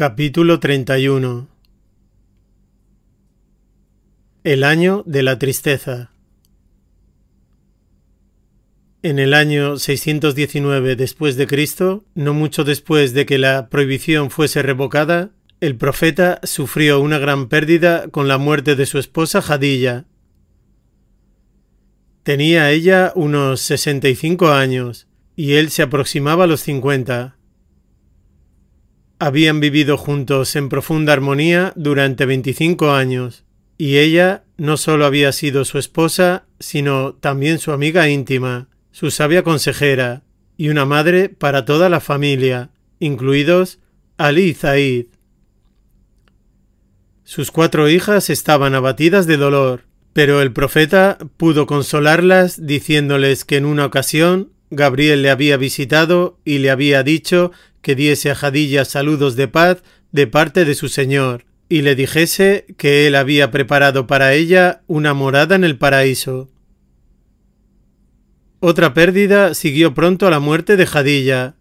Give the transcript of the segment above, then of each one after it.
Capítulo 31 El año de la tristeza En el año 619 después de Cristo, no mucho después de que la prohibición fuese revocada, el profeta sufrió una gran pérdida con la muerte de su esposa Jadilla. Tenía ella unos 65 años y él se aproximaba a los 50. Habían vivido juntos en profunda armonía durante 25 años, y ella no solo había sido su esposa, sino también su amiga íntima, su sabia consejera, y una madre para toda la familia, incluidos Ali Zaid. Sus cuatro hijas estaban abatidas de dolor, pero el profeta pudo consolarlas diciéndoles que en una ocasión Gabriel le había visitado y le había dicho que diese a Jadilla saludos de paz de parte de su señor, y le dijese que él había preparado para ella una morada en el paraíso. Otra pérdida siguió pronto a la muerte de Jadilla,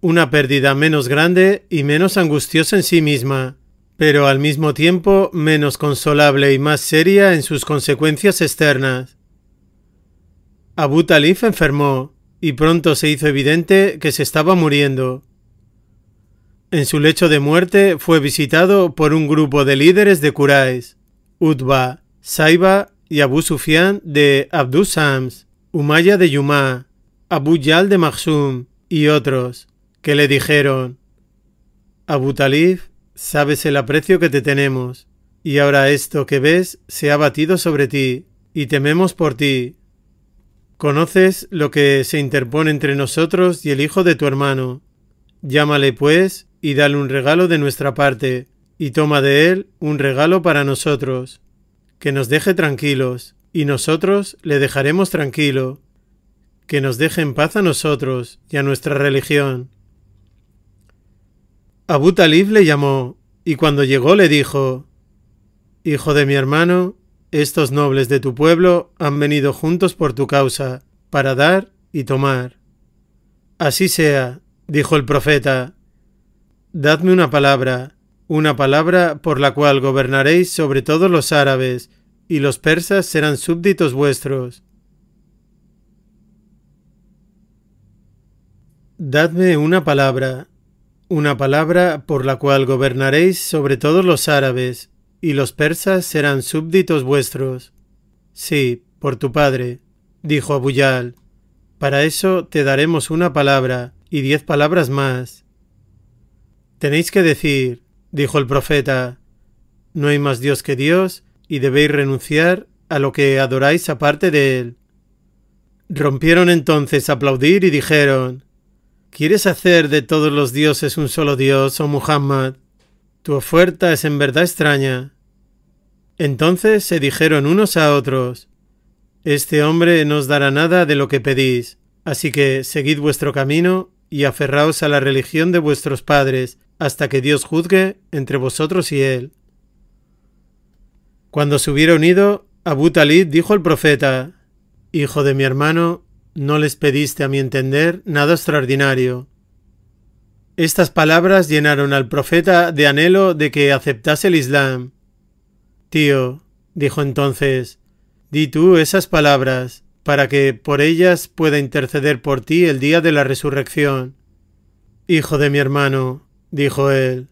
una pérdida menos grande y menos angustiosa en sí misma, pero al mismo tiempo menos consolable y más seria en sus consecuencias externas. Abu Talif enfermó, y pronto se hizo evidente que se estaba muriendo. En su lecho de muerte fue visitado por un grupo de líderes de Quraysh, Utba, Saiba y Abu Sufian de Abdus Sams, Umaya de Yumá, Abu Yal de Maksum y otros, que le dijeron, Abu Talib, sabes el aprecio que te tenemos, y ahora esto que ves se ha batido sobre ti, y tememos por ti, ¿Conoces lo que se interpone entre nosotros y el hijo de tu hermano? Llámale, pues, y dale un regalo de nuestra parte, y toma de él un regalo para nosotros, que nos deje tranquilos, y nosotros le dejaremos tranquilo, que nos deje en paz a nosotros y a nuestra religión. Abu Talib le llamó, y cuando llegó le dijo, Hijo de mi hermano, estos nobles de tu pueblo han venido juntos por tu causa, para dar y tomar. Así sea, dijo el profeta. Dadme una palabra, una palabra por la cual gobernaréis sobre todos los árabes, y los persas serán súbditos vuestros. Dadme una palabra, una palabra por la cual gobernaréis sobre todos los árabes, y los persas serán súbditos vuestros. Sí, por tu padre, dijo Abuyal. Para eso te daremos una palabra y diez palabras más. Tenéis que decir, dijo el profeta, no hay más Dios que Dios, y debéis renunciar a lo que adoráis aparte de Él. Rompieron entonces a aplaudir y dijeron, ¿Quieres hacer de todos los dioses un solo Dios, oh Muhammad? su oferta es en verdad extraña. Entonces se dijeron unos a otros, Este hombre no os dará nada de lo que pedís, así que seguid vuestro camino y aferraos a la religión de vuestros padres, hasta que Dios juzgue entre vosotros y él. Cuando se hubieron ido, Abu Talib dijo al profeta, Hijo de mi hermano, no les pediste a mi entender nada extraordinario. Estas palabras llenaron al profeta de anhelo de que aceptase el Islam. Tío, dijo entonces, di tú esas palabras, para que por ellas pueda interceder por ti el día de la resurrección. Hijo de mi hermano, dijo él,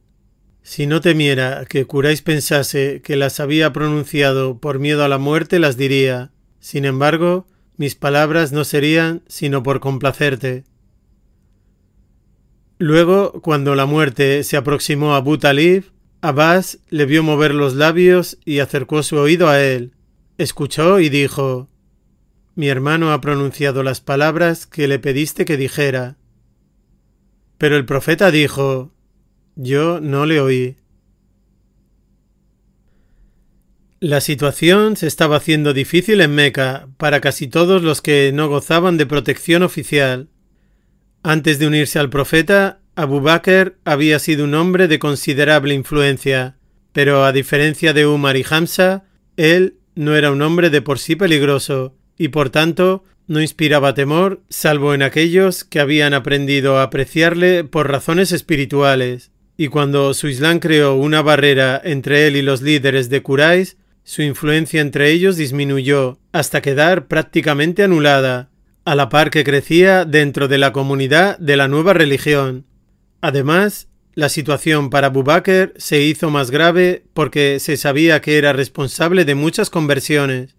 si no temiera que Curáis pensase que las había pronunciado por miedo a la muerte, las diría. Sin embargo, mis palabras no serían sino por complacerte. Luego, cuando la muerte se aproximó a Butalib, Abbas le vio mover los labios y acercó su oído a él. Escuchó y dijo, Mi hermano ha pronunciado las palabras que le pediste que dijera. Pero el profeta dijo, Yo no le oí. La situación se estaba haciendo difícil en Meca para casi todos los que no gozaban de protección oficial. Antes de unirse al profeta, Abu Bakr había sido un hombre de considerable influencia, pero a diferencia de Umar y Hamza, él no era un hombre de por sí peligroso, y por tanto no inspiraba temor, salvo en aquellos que habían aprendido a apreciarle por razones espirituales. Y cuando su Islam creó una barrera entre él y los líderes de Kurais, su influencia entre ellos disminuyó hasta quedar prácticamente anulada a la par que crecía dentro de la comunidad de la nueva religión. Además, la situación para Bubaker se hizo más grave porque se sabía que era responsable de muchas conversiones,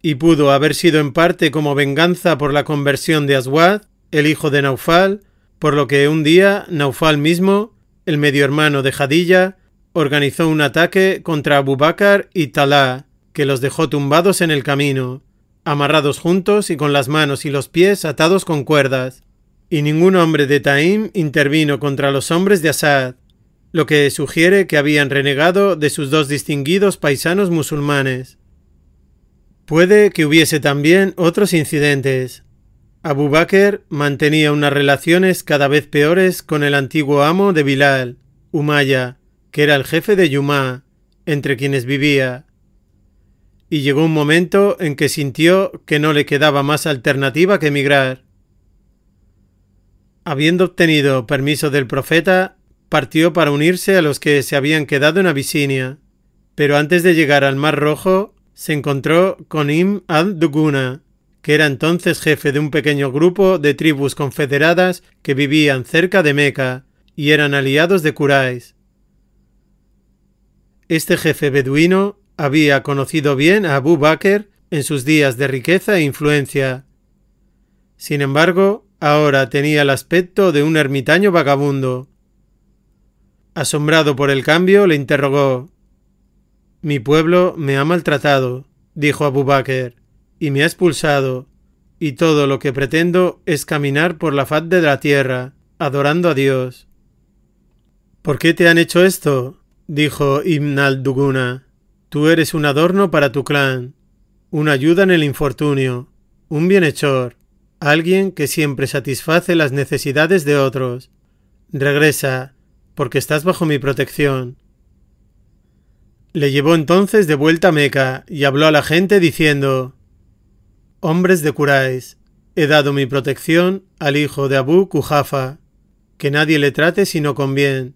y pudo haber sido en parte como venganza por la conversión de Aswad, el hijo de Naufal, por lo que un día Naufal mismo, el medio hermano de Jadilla, organizó un ataque contra Abubakar y Talá, que los dejó tumbados en el camino amarrados juntos y con las manos y los pies atados con cuerdas. Y ningún hombre de Taim intervino contra los hombres de Asad, lo que sugiere que habían renegado de sus dos distinguidos paisanos musulmanes. Puede que hubiese también otros incidentes. Abu Bakr mantenía unas relaciones cada vez peores con el antiguo amo de Bilal, Umaya, que era el jefe de Yumá, entre quienes vivía y llegó un momento en que sintió que no le quedaba más alternativa que emigrar. Habiendo obtenido permiso del profeta, partió para unirse a los que se habían quedado en Abisinia, pero antes de llegar al Mar Rojo, se encontró con Im ad-Duguna, que era entonces jefe de un pequeño grupo de tribus confederadas que vivían cerca de Meca y eran aliados de Kurais. Este jefe beduino había conocido bien a Abu Bakr en sus días de riqueza e influencia. Sin embargo, ahora tenía el aspecto de un ermitaño vagabundo. Asombrado por el cambio, le interrogó. Mi pueblo me ha maltratado, dijo Abu Bakr, y me ha expulsado, y todo lo que pretendo es caminar por la faz de la tierra, adorando a Dios. ¿Por qué te han hecho esto? dijo Ibn al-Duguna. Tú eres un adorno para tu clan, una ayuda en el infortunio, un bienhechor, alguien que siempre satisface las necesidades de otros. Regresa, porque estás bajo mi protección. Le llevó entonces de vuelta a Meca y habló a la gente diciendo, Hombres de Curáis, he dado mi protección al hijo de Abu Kujafa, que nadie le trate sino con bien,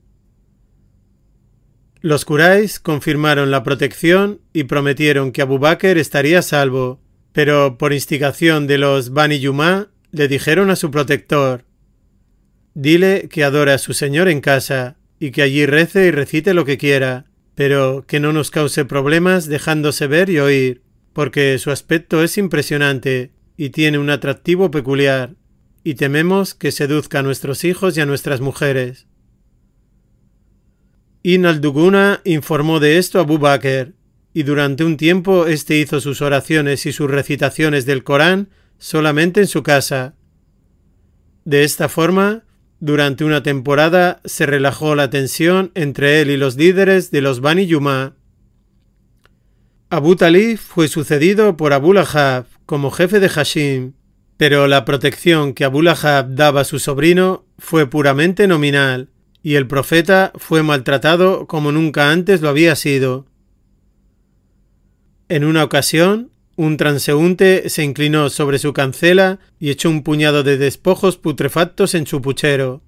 los curáis confirmaron la protección y prometieron que Abu estaría salvo, pero por instigación de los Bani Yuma, le dijeron a su protector: Dile que adora a su señor en casa y que allí rece y recite lo que quiera, pero que no nos cause problemas dejándose ver y oír, porque su aspecto es impresionante y tiene un atractivo peculiar, y tememos que seduzca a nuestros hijos y a nuestras mujeres. Duguna informó de esto a Abu Bakr, y durante un tiempo éste hizo sus oraciones y sus recitaciones del Corán solamente en su casa. De esta forma, durante una temporada se relajó la tensión entre él y los líderes de los Bani Yuma. Abu Talib fue sucedido por Abu Lahab como jefe de Hashim, pero la protección que Abu Lahab daba a su sobrino fue puramente nominal y el profeta fue maltratado como nunca antes lo había sido. En una ocasión, un transeúnte se inclinó sobre su cancela y echó un puñado de despojos putrefactos en su puchero.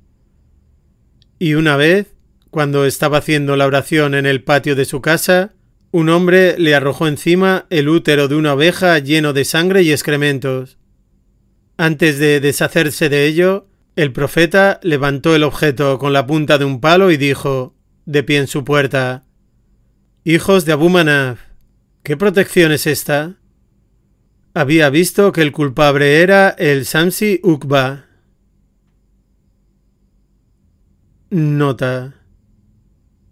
Y una vez, cuando estaba haciendo la oración en el patio de su casa, un hombre le arrojó encima el útero de una oveja lleno de sangre y excrementos. Antes de deshacerse de ello, el profeta levantó el objeto con la punta de un palo y dijo, de pie en su puerta, Hijos de Abu ¿qué protección es esta? Había visto que el culpable era el Samsi Ukba. Nota.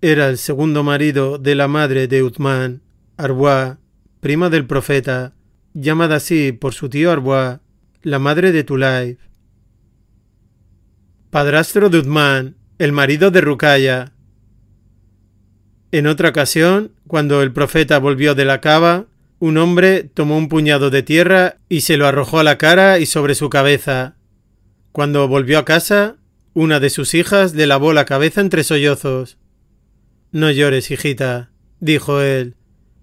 Era el segundo marido de la madre de Utman, Arwa, prima del profeta, llamada así por su tío Arwa, la madre de Tulaif padrastro de Uthman, el marido de Rukaya. En otra ocasión, cuando el profeta volvió de la cava, un hombre tomó un puñado de tierra y se lo arrojó a la cara y sobre su cabeza. Cuando volvió a casa, una de sus hijas le lavó la cabeza entre sollozos. No llores, hijita, dijo él.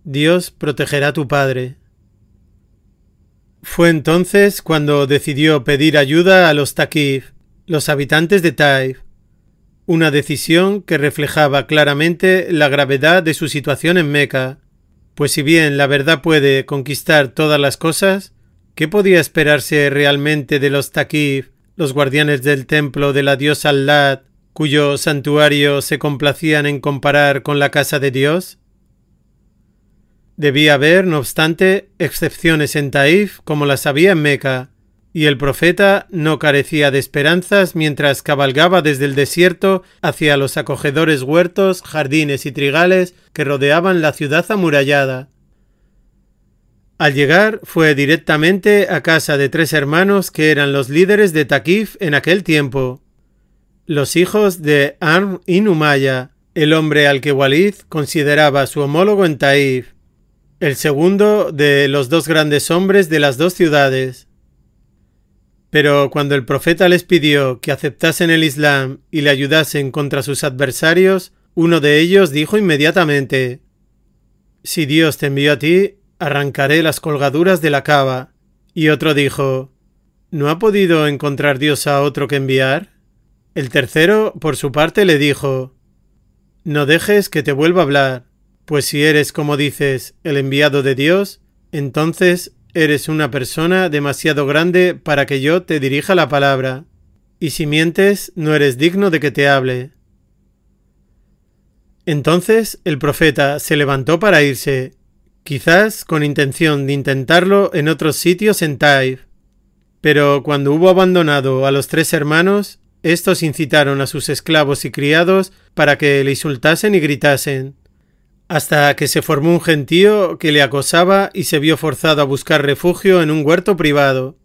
Dios protegerá a tu padre. Fue entonces cuando decidió pedir ayuda a los Takif los habitantes de Taif, una decisión que reflejaba claramente la gravedad de su situación en Meca, pues si bien la verdad puede conquistar todas las cosas, ¿qué podía esperarse realmente de los Taqif, los guardianes del templo de la diosa Allat, cuyo santuario se complacían en comparar con la casa de Dios? Debía haber, no obstante, excepciones en Taif como las había en Meca, y el profeta no carecía de esperanzas mientras cabalgaba desde el desierto hacia los acogedores huertos, jardines y trigales que rodeaban la ciudad amurallada. Al llegar fue directamente a casa de tres hermanos que eran los líderes de Taqif en aquel tiempo, los hijos de Arm y Numaya, el hombre al que Walid consideraba su homólogo en Taif, el segundo de los dos grandes hombres de las dos ciudades. Pero cuando el profeta les pidió que aceptasen el Islam y le ayudasen contra sus adversarios, uno de ellos dijo inmediatamente, Si Dios te envió a ti, arrancaré las colgaduras de la cava. Y otro dijo, ¿No ha podido encontrar Dios a otro que enviar? El tercero, por su parte, le dijo, No dejes que te vuelva a hablar, pues si eres, como dices, el enviado de Dios, entonces Eres una persona demasiado grande para que yo te dirija la palabra, y si mientes, no eres digno de que te hable. Entonces el profeta se levantó para irse, quizás con intención de intentarlo en otros sitios en Taif. Pero cuando hubo abandonado a los tres hermanos, estos incitaron a sus esclavos y criados para que le insultasen y gritasen hasta que se formó un gentío que le acosaba y se vio forzado a buscar refugio en un huerto privado.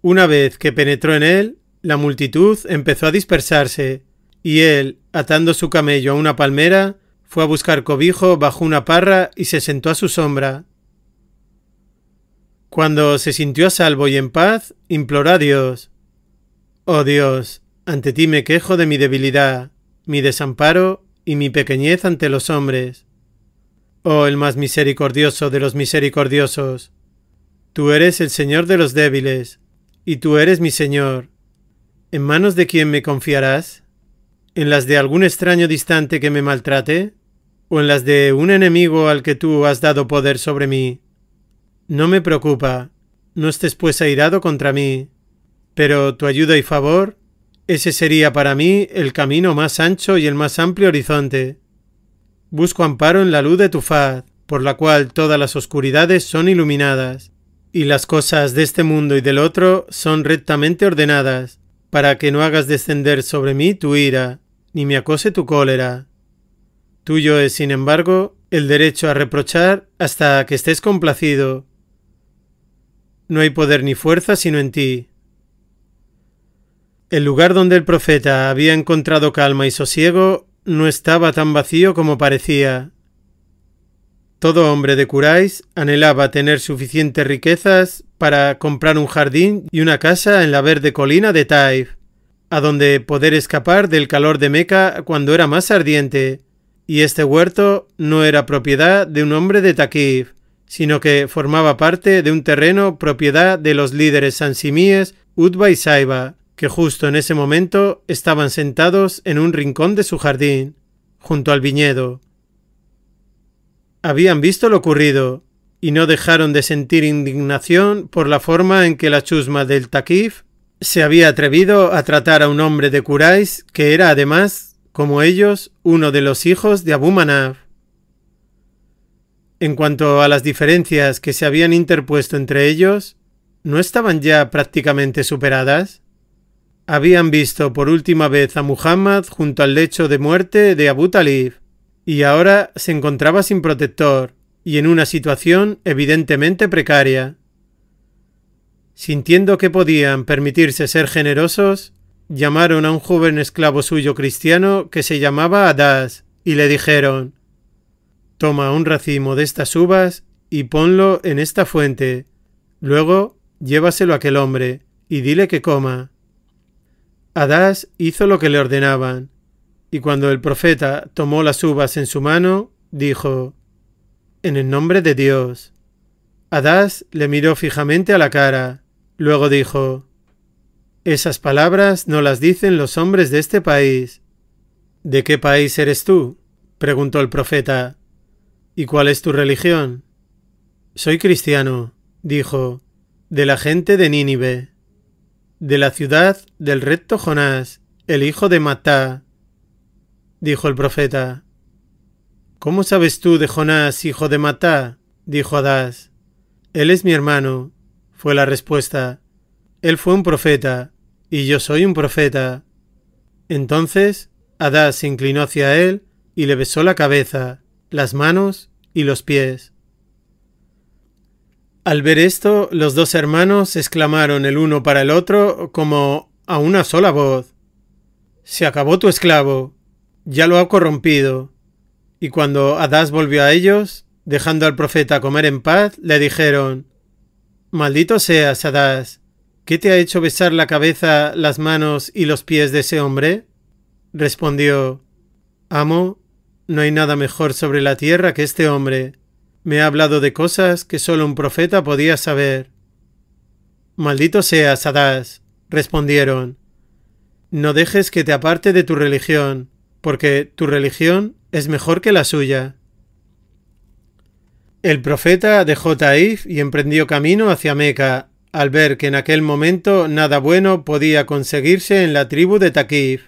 Una vez que penetró en él, la multitud empezó a dispersarse, y él, atando su camello a una palmera, fue a buscar cobijo bajo una parra y se sentó a su sombra. Cuando se sintió a salvo y en paz, imploró a Dios. Oh Dios, ante ti me quejo de mi debilidad, mi desamparo y mi pequeñez ante los hombres. Oh el más misericordioso de los misericordiosos, tú eres el Señor de los débiles, y tú eres mi Señor. ¿En manos de quién me confiarás? ¿En las de algún extraño distante que me maltrate? ¿O en las de un enemigo al que tú has dado poder sobre mí? No me preocupa, no estés pues airado contra mí, pero tu ayuda y favor ese sería para mí el camino más ancho y el más amplio horizonte. Busco amparo en la luz de tu faz, por la cual todas las oscuridades son iluminadas, y las cosas de este mundo y del otro son rectamente ordenadas, para que no hagas descender sobre mí tu ira, ni me acose tu cólera. Tuyo es, sin embargo, el derecho a reprochar hasta que estés complacido. No hay poder ni fuerza sino en ti, el lugar donde el profeta había encontrado calma y sosiego no estaba tan vacío como parecía. Todo hombre de Kurais anhelaba tener suficientes riquezas para comprar un jardín y una casa en la verde colina de Taif, a donde poder escapar del calor de Meca cuando era más ardiente. Y este huerto no era propiedad de un hombre de Taif, sino que formaba parte de un terreno propiedad de los líderes sansimíes Utba y Saiba, que justo en ese momento estaban sentados en un rincón de su jardín, junto al viñedo. Habían visto lo ocurrido, y no dejaron de sentir indignación por la forma en que la chusma del Taquif se había atrevido a tratar a un hombre de Kuráis, que era además, como ellos, uno de los hijos de Abu Manaf. En cuanto a las diferencias que se habían interpuesto entre ellos, ¿no estaban ya prácticamente superadas? habían visto por última vez a Muhammad junto al lecho de muerte de Abu Talib, y ahora se encontraba sin protector y en una situación evidentemente precaria. Sintiendo que podían permitirse ser generosos, llamaron a un joven esclavo suyo cristiano que se llamaba Adas y le dijeron Toma un racimo de estas uvas y ponlo en esta fuente. Luego llévaselo a aquel hombre y dile que coma. Adás hizo lo que le ordenaban, y cuando el profeta tomó las uvas en su mano, dijo, En el nombre de Dios. Adás le miró fijamente a la cara, luego dijo, Esas palabras no las dicen los hombres de este país. ¿De qué país eres tú? preguntó el profeta. ¿Y cuál es tu religión? Soy cristiano, dijo, de la gente de Nínive de la ciudad del recto Jonás, el hijo de Matá. Dijo el profeta. ¿Cómo sabes tú de Jonás, hijo de Matá? dijo Adás. Él es mi hermano, fue la respuesta. Él fue un profeta, y yo soy un profeta. Entonces Adás se inclinó hacia él y le besó la cabeza, las manos y los pies. Al ver esto, los dos hermanos exclamaron el uno para el otro como a una sola voz. Se acabó tu esclavo, ya lo ha corrompido. Y cuando Adás volvió a ellos, dejando al profeta comer en paz, le dijeron, Maldito seas, Adás, ¿qué te ha hecho besar la cabeza, las manos y los pies de ese hombre? Respondió, Amo, no hay nada mejor sobre la tierra que este hombre me ha hablado de cosas que solo un profeta podía saber. Maldito seas, Adás, respondieron. No dejes que te aparte de tu religión, porque tu religión es mejor que la suya. El profeta dejó Taif y emprendió camino hacia Meca, al ver que en aquel momento nada bueno podía conseguirse en la tribu de Taquif.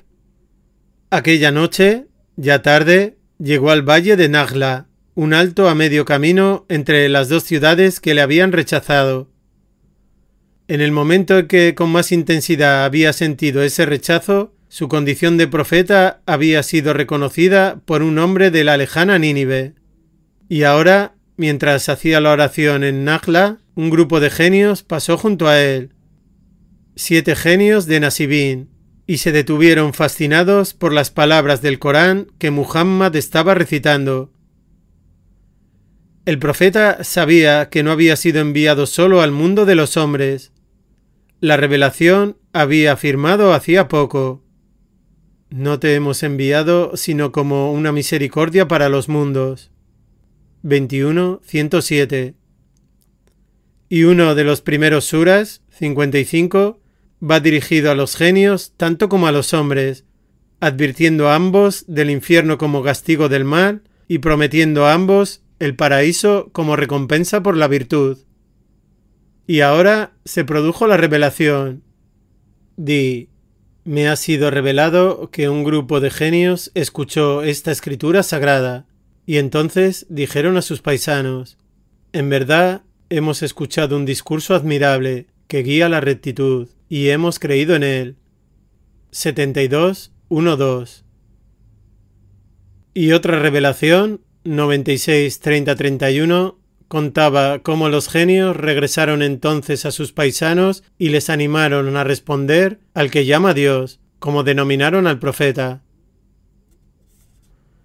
Aquella noche, ya tarde, llegó al valle de Nagla, un alto a medio camino entre las dos ciudades que le habían rechazado. En el momento en que con más intensidad había sentido ese rechazo, su condición de profeta había sido reconocida por un hombre de la lejana Nínive. Y ahora, mientras hacía la oración en Nahla, un grupo de genios pasó junto a él. Siete genios de Nasibín, y se detuvieron fascinados por las palabras del Corán que Muhammad estaba recitando. El profeta sabía que no había sido enviado solo al mundo de los hombres. La revelación había afirmado hacía poco. No te hemos enviado sino como una misericordia para los mundos. 21, 107. Y uno de los primeros suras, 55, va dirigido a los genios tanto como a los hombres, advirtiendo a ambos del infierno como castigo del mal y prometiendo a ambos el paraíso como recompensa por la virtud. Y ahora se produjo la revelación. Di, me ha sido revelado que un grupo de genios escuchó esta escritura sagrada, y entonces dijeron a sus paisanos, en verdad hemos escuchado un discurso admirable que guía la rectitud, y hemos creído en él. 72, Y otra revelación 96 contaba cómo los genios regresaron entonces a sus paisanos y les animaron a responder al que llama Dios, como denominaron al profeta.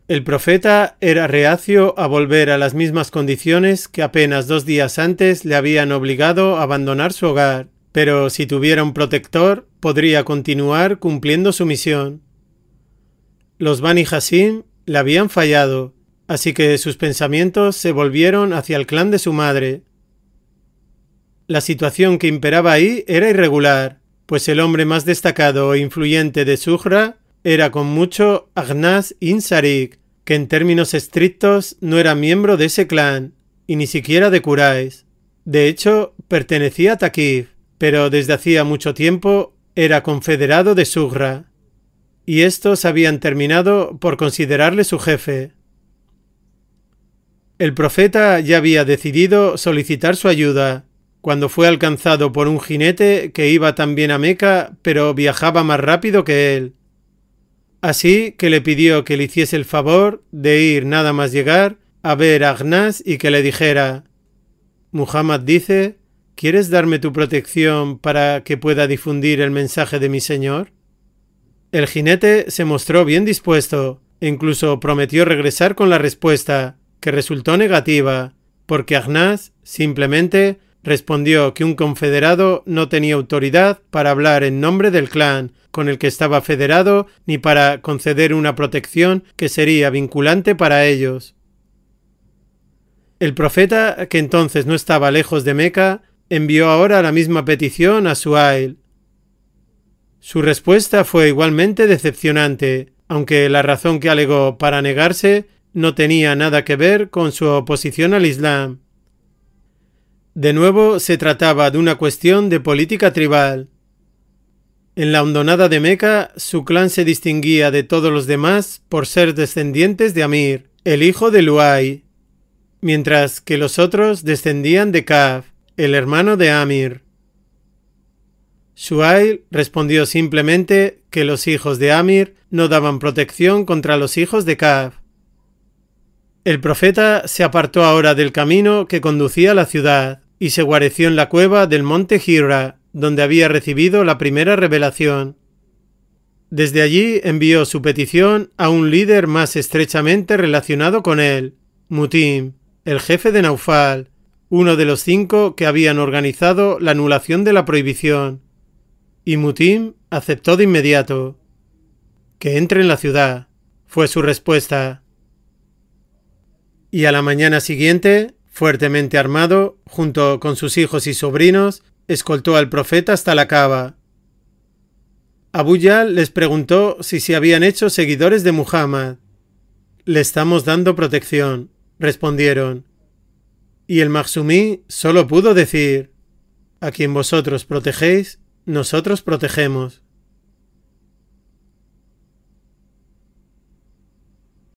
El profeta era reacio a volver a las mismas condiciones que apenas dos días antes le habían obligado a abandonar su hogar, pero si tuviera un protector podría continuar cumpliendo su misión. Los Bani Hassim le habían fallado, Así que sus pensamientos se volvieron hacia el clan de su madre. La situación que imperaba ahí era irregular, pues el hombre más destacado e influyente de Suhra era con mucho Agnás Insarik, que en términos estrictos no era miembro de ese clan, y ni siquiera de Kurais. De hecho, pertenecía a Takif, pero desde hacía mucho tiempo era confederado de Sugra. Y estos habían terminado por considerarle su jefe. El profeta ya había decidido solicitar su ayuda cuando fue alcanzado por un jinete que iba también a Meca, pero viajaba más rápido que él. Así que le pidió que le hiciese el favor de ir nada más llegar a ver a Agnás y que le dijera, Muhammad dice, ¿quieres darme tu protección para que pueda difundir el mensaje de mi Señor? El jinete se mostró bien dispuesto e incluso prometió regresar con la respuesta, que resultó negativa porque Agnás, simplemente respondió que un confederado no tenía autoridad para hablar en nombre del clan con el que estaba federado ni para conceder una protección que sería vinculante para ellos. El profeta, que entonces no estaba lejos de Meca, envió ahora la misma petición a Suail. Su respuesta fue igualmente decepcionante, aunque la razón que alegó para negarse no tenía nada que ver con su oposición al Islam. De nuevo se trataba de una cuestión de política tribal. En la hondonada de Meca, su clan se distinguía de todos los demás por ser descendientes de Amir, el hijo de Luay, mientras que los otros descendían de Kaf, el hermano de Amir. Suail respondió simplemente que los hijos de Amir no daban protección contra los hijos de Kaf. El profeta se apartó ahora del camino que conducía a la ciudad y se guareció en la cueva del monte Gira, donde había recibido la primera revelación. Desde allí envió su petición a un líder más estrechamente relacionado con él, Mutim, el jefe de Naufal, uno de los cinco que habían organizado la anulación de la prohibición. Y Mutim aceptó de inmediato. Que entre en la ciudad, fue su respuesta y a la mañana siguiente, fuertemente armado, junto con sus hijos y sobrinos, escoltó al profeta hasta la cava. Abu les preguntó si se habían hecho seguidores de Muhammad. Le estamos dando protección, respondieron. Y el Maksumí solo pudo decir, a quien vosotros protegéis, nosotros protegemos.